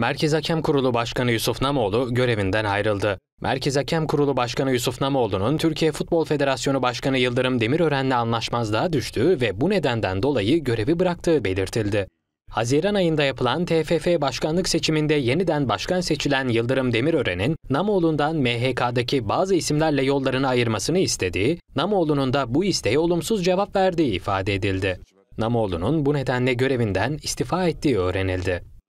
Merkez Hakem Kurulu Başkanı Yusuf Namoğlu görevinden ayrıldı. Merkez Hakem Kurulu Başkanı Yusuf Namoğlu'nun Türkiye Futbol Federasyonu Başkanı Yıldırım Demirören'le anlaşmazlığa düştüğü ve bu nedenden dolayı görevi bıraktığı belirtildi. Haziran ayında yapılan TFF başkanlık seçiminde yeniden başkan seçilen Yıldırım Demirören'in Namoğlu'ndan MHK'daki bazı isimlerle yollarını ayırmasını istediği, Namoğlu'nun da bu isteğe olumsuz cevap verdiği ifade edildi. Namoğlu'nun bu nedenle görevinden istifa ettiği öğrenildi.